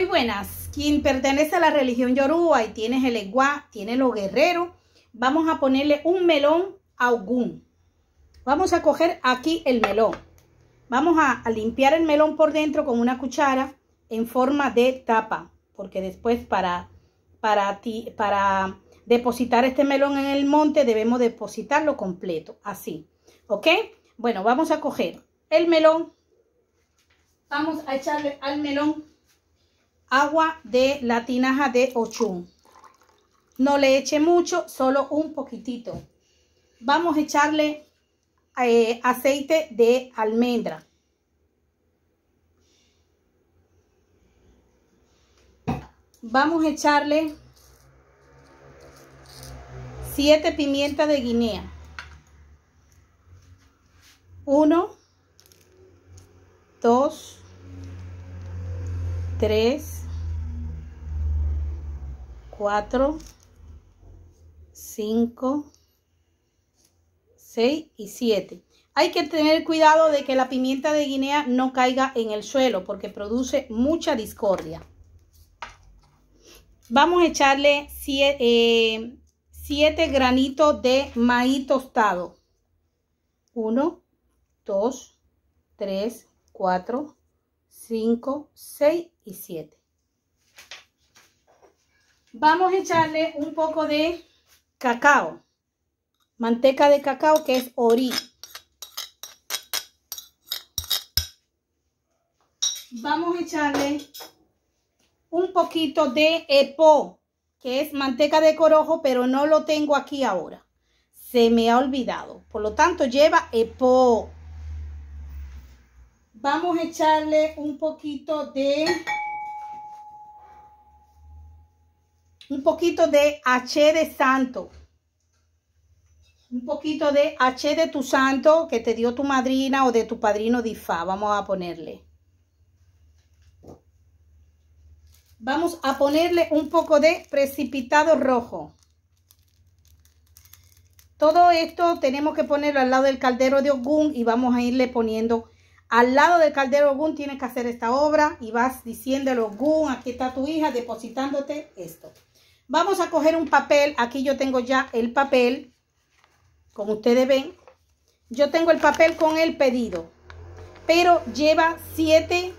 Muy buenas, quien pertenece a la religión yoruba y tienes el eguá, tiene lo guerrero, vamos a ponerle un melón a Ogún. Vamos a coger aquí el melón. Vamos a, limpiar el melón por dentro con una cuchara en forma de tapa, porque después para, para, ti, para depositar este melón en el monte debemos depositarlo completo, así, ¿ok? Bueno, vamos a coger el melón, vamos a echarle al melón agua de la tinaja de ochun. No le eche mucho, solo un poquitito. Vamos a echarle eh, aceite de almendra. Vamos a echarle Siete pimientas de guinea. 1, 2, 3, 4, 5, 6 y 7. Hay que tener cuidado de que la pimienta de Guinea no caiga en el suelo porque produce mucha discordia. Vamos a echarle 7 eh, granitos de maíz tostado. 1, 2, 3, 4, 5, 6 Vamos a echarle un poco de cacao, manteca de cacao que es orí. Vamos a echarle un poquito de epo, que es manteca de corojo, pero no lo tengo aquí ahora. Se me ha olvidado. Por lo tanto, lleva epo vamos a echarle un poquito de un poquito de H de santo un poquito de H de tu santo que te dio tu madrina o de tu padrino Difa vamos a ponerle vamos a ponerle un poco de precipitado rojo todo esto tenemos que ponerlo al lado del caldero de Ogún y vamos a irle poniendo al lado del caldero GUN tienes que hacer esta obra y vas diciéndole GUN, aquí está tu hija, depositándote esto. Vamos a coger un papel, aquí yo tengo ya el papel, como ustedes ven. Yo tengo el papel con el pedido, pero lleva siete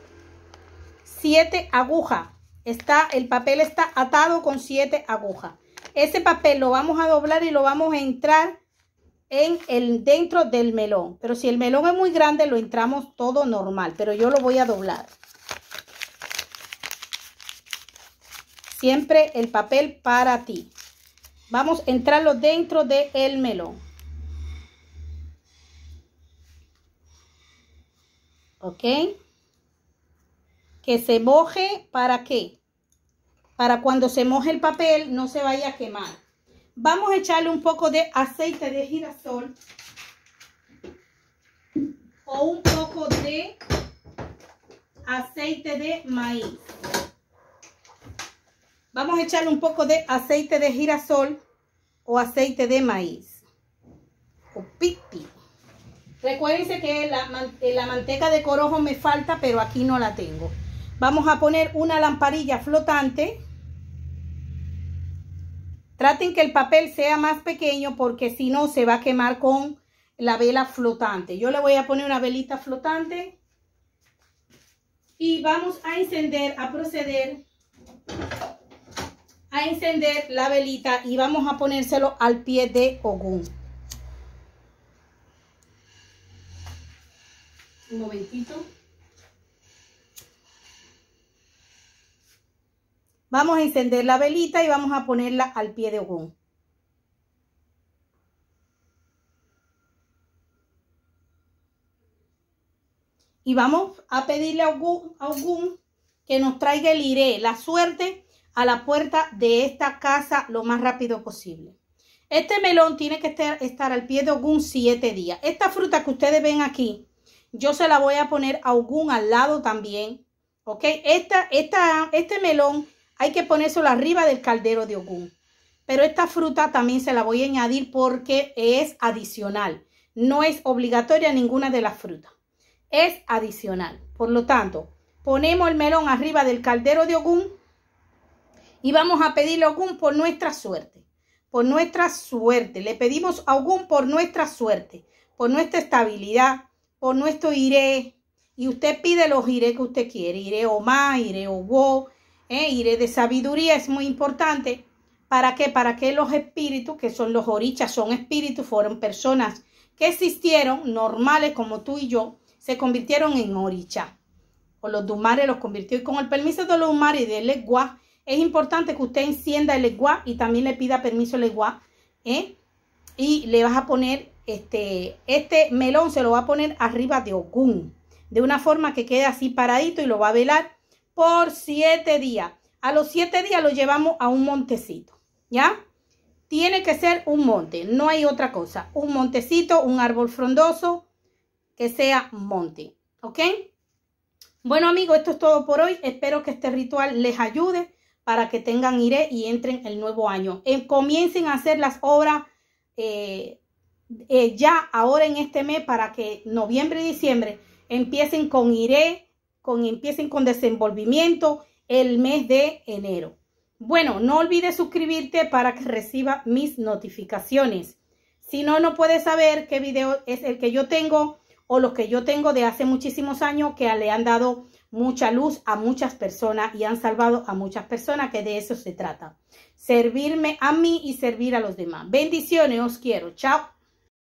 agujas. Está, el papel está atado con siete agujas. Ese papel lo vamos a doblar y lo vamos a entrar en el, dentro del melón. Pero si el melón es muy grande, lo entramos todo normal. Pero yo lo voy a doblar. Siempre el papel para ti. Vamos a entrarlo dentro del melón. ¿Ok? Que se moje para que Para cuando se moje el papel no se vaya a quemar. Vamos a echarle un poco de aceite de girasol o un poco de aceite de maíz. Vamos a echarle un poco de aceite de girasol o aceite de maíz. O que la, eh, la, manteca de corojo me falta, pero aquí no la tengo. Vamos a poner una lamparilla flotante. Traten que el papel sea más pequeño porque si no se va a quemar con la vela flotante. Yo le voy a poner una velita flotante y vamos a encender, a proceder a encender la velita y vamos a ponérselo al pie de Ogún. Un momentito. Vamos a encender la velita y vamos a ponerla al pie de Ogún. Y vamos a pedirle a Ogún, que nos traiga el iré, la suerte, a la puerta de esta casa lo más rápido posible. Este melón tiene que estar, estar al pie de Ogún siete días. Esta fruta que ustedes ven aquí, yo se la voy a poner a Ogún al lado también. ¿Ok? Esta, esta, este melón hay que ponérselo arriba del caldero de Ogún. Pero esta fruta también se la voy a añadir porque es adicional. No es obligatoria ninguna de las frutas. Es adicional. Por lo tanto, ponemos el melón arriba del caldero de Ogún y vamos a pedirle a Ogún por nuestra suerte. Por nuestra suerte. Le pedimos a Ogún por nuestra suerte, por nuestra estabilidad, por nuestro iré. Y usted pide los iré que usted quiere. Iré o más, iré o Wo. ¿eh? de sabiduría es muy importante. ¿Para qué? Para que los espíritus, que son los orichas, son espíritus, fueron personas que existieron, normales como tú y yo, se convirtieron en oricha. O los dumares los convirtió. Y con el permiso de los dumares y del leguá, es importante que usted encienda el leguá y también le pida permiso al legua ¿eh? Y le vas a poner, este, este melón se lo va a poner arriba de Ogún. De una forma que quede así paradito y lo va a velar por siete días. A los siete días lo llevamos a un montecito, ¿ya? Tiene que ser un monte, no hay otra cosa. Un montecito, un árbol frondoso, que sea monte, ¿ok? Bueno amigos, esto es todo por hoy. Espero que este ritual les ayude para que tengan iré y entren el nuevo año. Eh, comiencen a hacer las obras eh, eh, ya ahora en este mes para que noviembre y diciembre empiecen con iré empiecen con desenvolvimiento el mes de enero. Bueno, no olvides suscribirte para que reciba mis notificaciones. Si no, no puedes saber qué video es el que yo tengo o los que yo tengo de hace muchísimos años que le han dado mucha luz a muchas personas y han salvado a muchas personas, que de eso se trata. Servirme a mí y servir a los demás. Bendiciones, os quiero. Chao.